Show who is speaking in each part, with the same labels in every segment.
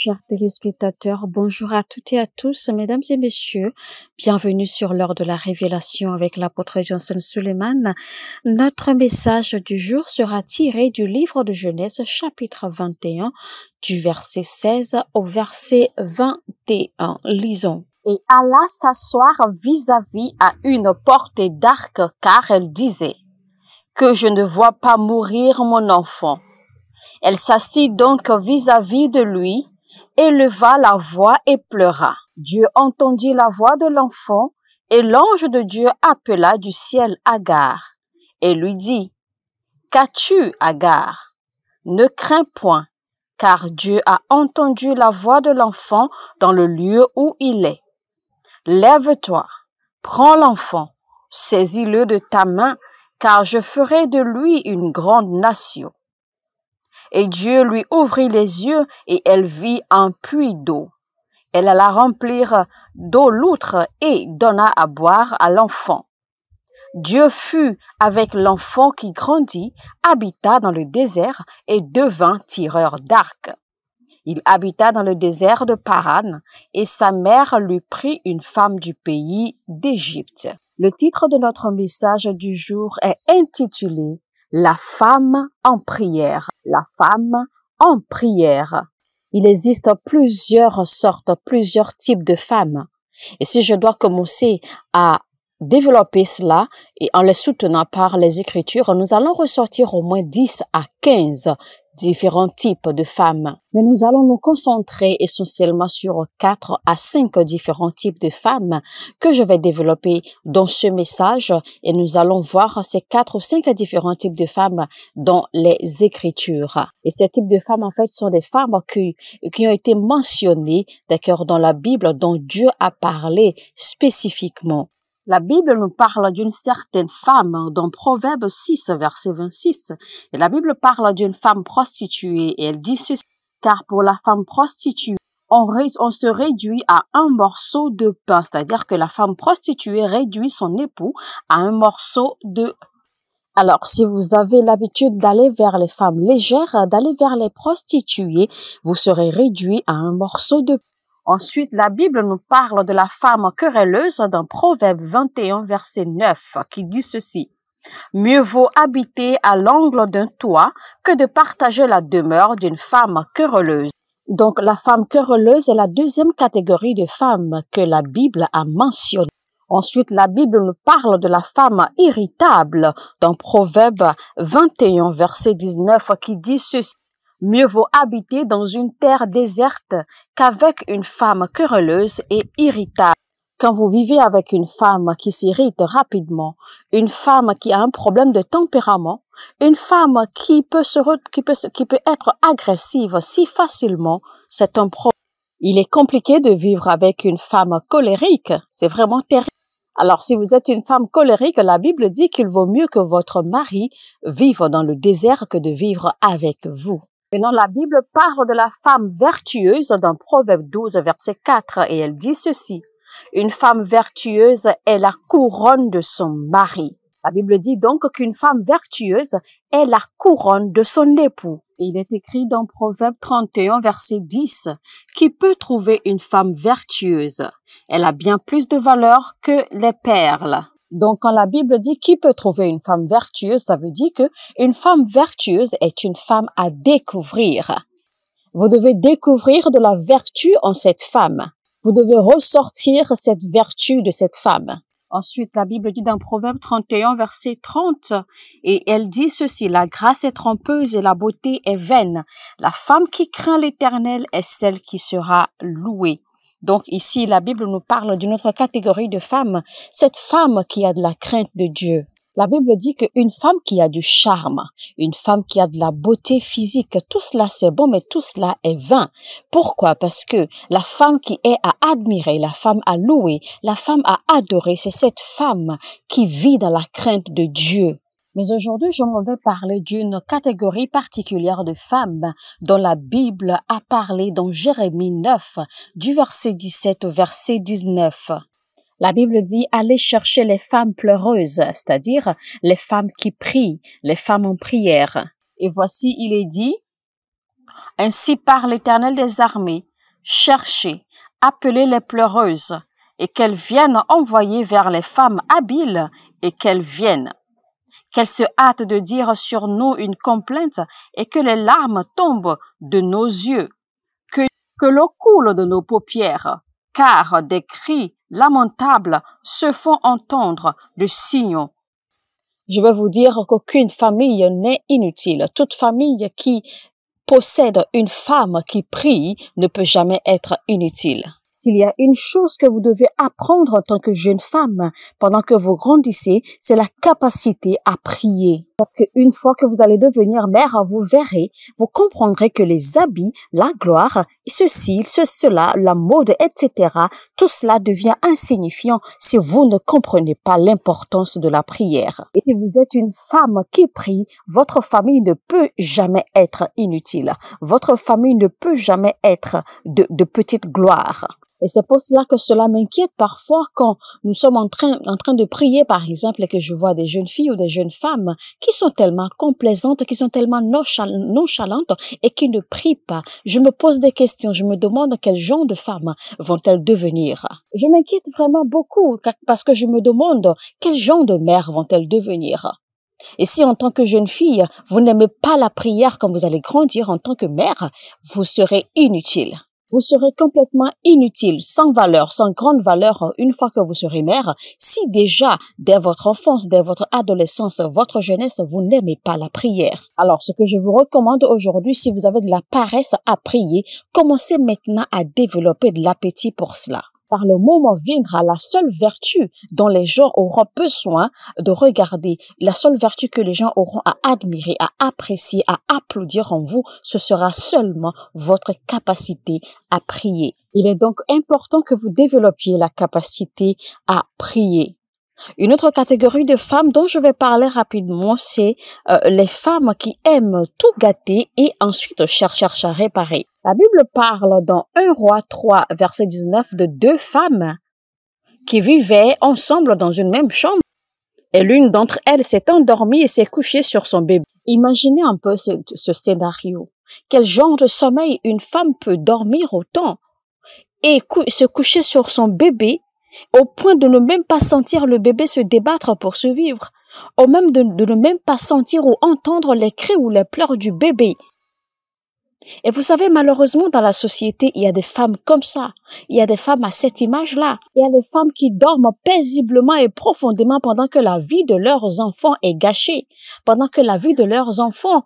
Speaker 1: Chers téléspectateurs, bonjour à toutes et à tous, mesdames et messieurs. Bienvenue sur l'heure de la révélation avec l'apôtre Johnson Suleiman. Notre message du jour sera tiré du livre de Genèse chapitre 21 du verset 16 au verset 21. Lisons. Et alla s'asseoir vis-à-vis à une portée d'arc car elle disait que je ne vois pas mourir mon enfant. Elle s'assit donc vis à -vis de lui éleva la voix et pleura. Dieu entendit la voix de l'enfant, et l'ange de Dieu appela du ciel Agar, et lui dit, Qu'as-tu, Agar? Ne crains point, car Dieu a entendu la voix de l'enfant dans le lieu où il est. Lève-toi, prends l'enfant, saisis-le de ta main, car je ferai de lui une grande nation. Et Dieu lui ouvrit les yeux et elle vit un puits d'eau. Elle alla remplir d'eau l'outre et donna à boire à l'enfant. Dieu fut avec l'enfant qui grandit, habita dans le désert et devint tireur d'arc. Il habita dans le désert de Paran et sa mère lui prit une femme du pays d'Égypte. Le titre de notre message du jour est intitulé la femme en prière. La femme en prière. Il existe plusieurs sortes, plusieurs types de femmes. Et si je dois commencer à développer cela et en les soutenant par les Écritures, nous allons ressortir au moins 10 à 15 différents types de femmes. Mais nous allons nous concentrer essentiellement sur 4 à 5 différents types de femmes que je vais développer dans ce message et nous allons voir ces 4 ou 5 différents types de femmes dans les Écritures. Et ces types de femmes, en fait, sont des femmes qui, qui ont été mentionnées, d'ailleurs dans la Bible, dont Dieu a parlé spécifiquement. La Bible nous parle d'une certaine femme dans Proverbe 6, verset 26. Et la Bible parle d'une femme prostituée et elle dit ceci. Car pour la femme prostituée, on, se réduit à un morceau de pain, c'est-à-dire que la femme prostituée réduit son époux à un morceau de alors, si vous avez l'habitude d'aller vers les femmes légères, d'aller vers les prostituées, vous serez réduit à un morceau de pain. Ensuite, la Bible nous parle de la femme querelleuse dans Proverbe 21, verset 9, qui dit ceci. Mieux vaut habiter à l'angle d'un toit que de partager la demeure d'une femme querelleuse. Donc la femme querelleuse est la deuxième catégorie de femmes que la Bible a mentionnée. Ensuite, la Bible nous parle de la femme irritable dans Proverbe 21, verset 19, qui dit ceci. Mieux vaut habiter dans une terre déserte qu'avec une femme querelleuse et irritable. Quand vous vivez avec une femme qui s'irrite rapidement, une femme qui a un problème de tempérament, une femme qui peut être agressive si facilement, c'est un problème. Il est compliqué de vivre avec une femme colérique. C'est vraiment terrible. Alors, si vous êtes une femme colérique, la Bible dit qu'il vaut mieux que votre mari vive dans le désert que de vivre avec vous. Maintenant, la Bible parle de la femme vertueuse dans Proverbe 12, verset 4, et elle dit ceci. Une femme vertueuse est la couronne de son mari. La Bible dit donc qu'une femme vertueuse est la couronne de son époux. il est écrit dans Proverbe 31, verset 10, Qui peut trouver une femme vertueuse Elle a bien plus de valeur que les perles. Donc, quand la Bible dit qui peut trouver une femme vertueuse, ça veut dire que une femme vertueuse est une femme à découvrir. Vous devez découvrir de la vertu en cette femme. Vous devez ressortir cette vertu de cette femme. Ensuite, la Bible dit dans Proverbe 31, verset 30, et elle dit ceci, la grâce est trompeuse et la beauté est vaine. La femme qui craint l'éternel est celle qui sera louée. Donc ici, la Bible nous parle d'une autre catégorie de femmes, cette femme qui a de la crainte de Dieu. La Bible dit qu'une femme qui a du charme, une femme qui a de la beauté physique, tout cela c'est bon, mais tout cela est vain. Pourquoi Parce que la femme qui est à admirer, la femme à louer, la femme à adorer, c'est cette femme qui vit dans la crainte de Dieu. Mais aujourd'hui, je m'en vais parler d'une catégorie particulière de femmes dont la Bible a parlé dans Jérémie 9, du verset 17 au verset 19. La Bible dit allez chercher les femmes pleureuses, c'est-à-dire les femmes qui prient, les femmes en prière. Et voici, il est dit, ainsi par l'Éternel des armées, cherchez, appelez les pleureuses, et qu'elles viennent envoyer vers les femmes habiles, et qu'elles viennent qu'elle se hâte de dire sur nous une complainte et que les larmes tombent de nos yeux, que, que l'eau coule de nos paupières, car des cris lamentables se font entendre de signaux. Je veux vous dire qu'aucune famille n'est inutile. Toute famille qui possède une femme qui prie ne peut jamais être inutile. S'il y a une chose que vous devez apprendre en tant que jeune femme pendant que vous grandissez, c'est la capacité à prier. Parce qu'une fois que vous allez devenir mère, vous verrez, vous comprendrez que les habits, la gloire, ceci, cela, la mode, etc., tout cela devient insignifiant si vous ne comprenez pas l'importance de la prière. Et si vous êtes une femme qui prie, votre famille ne peut jamais être inutile. Votre famille ne peut jamais être de, de petite gloire. Et c'est pour cela que cela m'inquiète parfois quand nous sommes en train, en train de prier, par exemple, et que je vois des jeunes filles ou des jeunes femmes qui sont tellement complaisantes, qui sont tellement nonchalantes et qui ne prient pas. Je me pose des questions. Je me demande quel genre de femmes vont-elles devenir. Je m'inquiète vraiment beaucoup parce que je me demande quel genre de mères vont-elles devenir. Et si en tant que jeune fille, vous n'aimez pas la prière quand vous allez grandir en tant que mère, vous serez inutile vous serez complètement inutile, sans valeur, sans grande valeur une fois que vous serez mère, si déjà dès votre enfance, dès votre adolescence, votre jeunesse, vous n'aimez pas la prière. Alors ce que je vous recommande aujourd'hui, si vous avez de la paresse à prier, commencez maintenant à développer de l'appétit pour cela. Par le moment viendra, la seule vertu dont les gens auront besoin de regarder, la seule vertu que les gens auront à admirer, à apprécier, à applaudir en vous, ce sera seulement votre capacité à prier. Il est donc important que vous développiez la capacité à prier. Une autre catégorie de femmes dont je vais parler rapidement, c'est euh, les femmes qui aiment tout gâter et ensuite chercher à réparer. La Bible parle dans 1 roi 3 verset 19 de deux femmes qui vivaient ensemble dans une même chambre et l'une d'entre elles s'est endormie et s'est couchée sur son bébé. Imaginez un peu ce, scénario. Quel genre de sommeil une femme peut dormir autant et se coucher sur son bébé au point de ne même pas sentir le bébé se débattre pour se vivre, ou même de ne même pas sentir ou entendre les cris ou les pleurs du bébé. Et vous savez, malheureusement, dans la société, il y a des femmes comme ça. Il y a des femmes à cette image-là. Il y a des femmes qui dorment paisiblement et profondément pendant que la vie de leurs enfants est gâchée, pendant que la vie de leurs enfants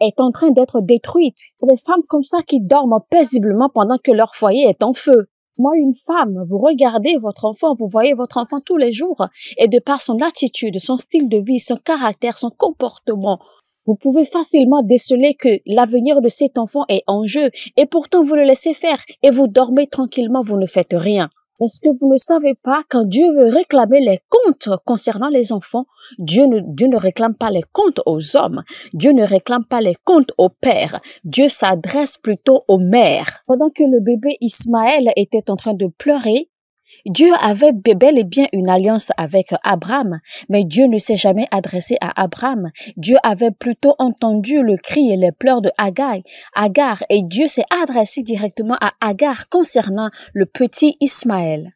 Speaker 1: est en train d'être détruite. Il y a des femmes comme ça qui dorment paisiblement pendant que leur foyer est en feu. Moi, une femme, vous regardez votre enfant, vous voyez votre enfant tous les jours, et de par son attitude, son style de vie, son caractère, son comportement, vous pouvez facilement déceler que l'avenir de cet enfant est en jeu et pourtant vous le laissez faire et vous dormez tranquillement, vous ne faites rien. Parce que vous ne savez pas, quand Dieu veut réclamer les comptes concernant les enfants, Dieu ne, Dieu ne réclame pas les comptes aux hommes, Dieu ne réclame pas les comptes aux pères, Dieu s'adresse plutôt aux mères. Pendant que le bébé Ismaël était en train de pleurer, Dieu avait bel et bien une alliance avec Abraham, mais Dieu ne s'est jamais adressé à Abraham. Dieu avait plutôt entendu le cri et les pleurs de Agar, Agar et Dieu s'est adressé directement à Agar concernant le petit Ismaël.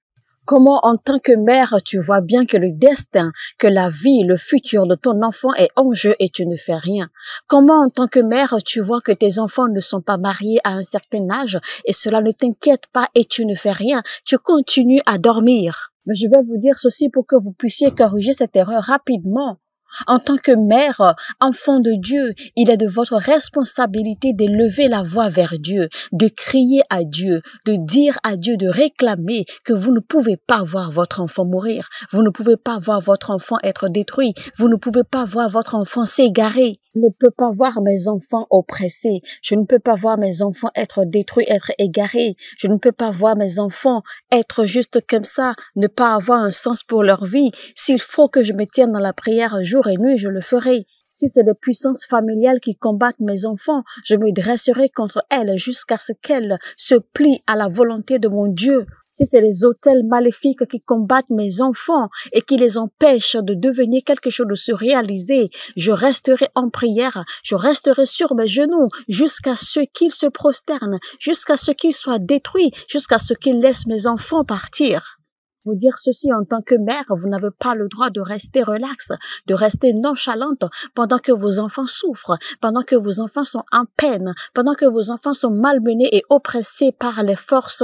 Speaker 1: Comment en tant que mère tu vois bien que le destin, que la vie, le futur de ton enfant est en jeu et tu ne fais rien Comment en tant que mère tu vois que tes enfants ne sont pas mariés à un certain âge et cela ne t'inquiète pas et tu ne fais rien Tu continues à dormir. Mais je vais vous dire ceci pour que vous puissiez corriger cette erreur rapidement. En tant que mère, enfant de Dieu, il est de votre responsabilité d'élever la voix vers Dieu, de crier à Dieu, de dire à Dieu, de réclamer que vous ne pouvez pas voir votre enfant mourir, vous ne pouvez pas voir votre enfant être détruit, vous ne pouvez pas voir votre enfant s'égarer. Je ne peux pas voir mes enfants oppressés. Je ne peux pas voir mes enfants être détruits, être égarés. Je ne peux pas voir mes enfants être juste comme ça, ne pas avoir un sens pour leur vie. S'il faut que je me tienne dans la prière jour et nuit, je le ferai. Si c'est des puissances familiales qui combattent mes enfants, je me dresserai contre elles jusqu'à ce qu'elles se plient à la volonté de mon Dieu si c'est les hôtels maléfiques qui combattent mes enfants et qui les empêchent de devenir quelque chose, de se réaliser, je resterai en prière, je resterai sur mes genoux jusqu'à ce qu'ils se prosternent, jusqu'à ce qu'ils soient détruits, jusqu'à ce qu'ils laissent mes enfants partir vous dire ceci en tant que mère, vous n'avez pas le droit de rester relaxe, de rester nonchalante pendant que vos enfants souffrent, pendant que vos enfants sont en peine, pendant que vos enfants sont malmenés et oppressés par les forces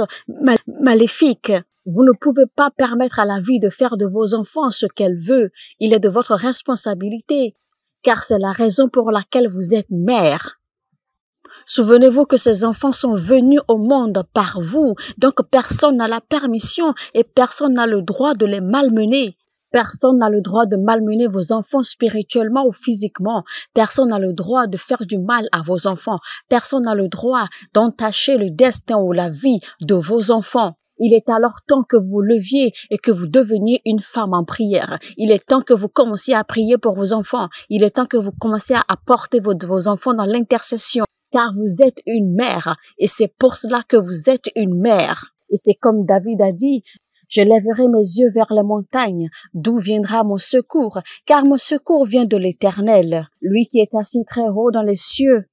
Speaker 1: maléfiques. Vous ne pouvez pas permettre à la vie de faire de vos enfants ce qu'elle veut. Il est de votre responsabilité, car c'est la raison pour laquelle vous êtes mère. Souvenez-vous que ces enfants sont venus au monde par vous, donc personne n'a la permission et personne n'a le droit de les malmener. Personne n'a le droit de malmener vos enfants spirituellement ou physiquement. Personne n'a le droit de faire du mal à vos enfants. Personne n'a le droit d'entacher le destin ou la vie de vos enfants. Il est alors temps que vous leviez et que vous deveniez une femme en prière. Il est temps que vous commenciez à prier pour vos enfants. Il est temps que vous commenciez à apporter vos, vos enfants dans l'intercession car vous êtes une mère, et c'est pour cela que vous êtes une mère. Et c'est comme David a dit, je lèverai mes yeux vers les montagnes, d'où viendra mon secours, car mon secours vient de l'Éternel, lui qui est assis très haut dans les cieux.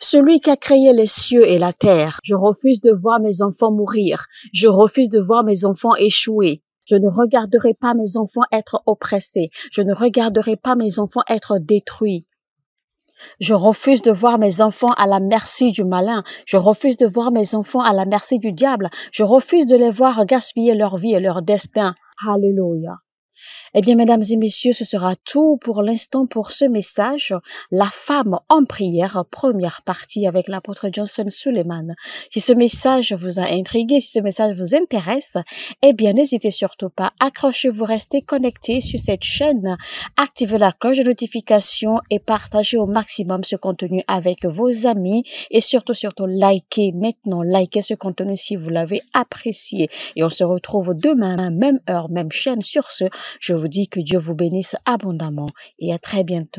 Speaker 1: Celui qui a créé les cieux et la terre. Je refuse de voir mes enfants mourir. Je refuse de voir mes enfants échouer. Je ne regarderai pas mes enfants être oppressés. Je ne regarderai pas mes enfants être détruits. Je refuse de voir mes enfants à la merci du malin. Je refuse de voir mes enfants à la merci du diable. Je refuse de les voir gaspiller leur vie et leur destin. Hallelujah. Eh bien, mesdames et messieurs, ce sera tout pour l'instant pour ce message. La femme en prière, première partie avec l'apôtre Johnson Suleiman. Si ce message vous a intrigué, si ce message vous intéresse, eh bien, n'hésitez surtout pas. Accrochez-vous, restez connectés sur cette chaîne, activez la cloche de notification et partagez au maximum ce contenu avec vos amis et surtout, surtout, likez maintenant, likez ce contenu si vous l'avez apprécié. Et on se retrouve demain, même heure, même chaîne sur ce. Je vous dis que Dieu vous bénisse abondamment et à très bientôt.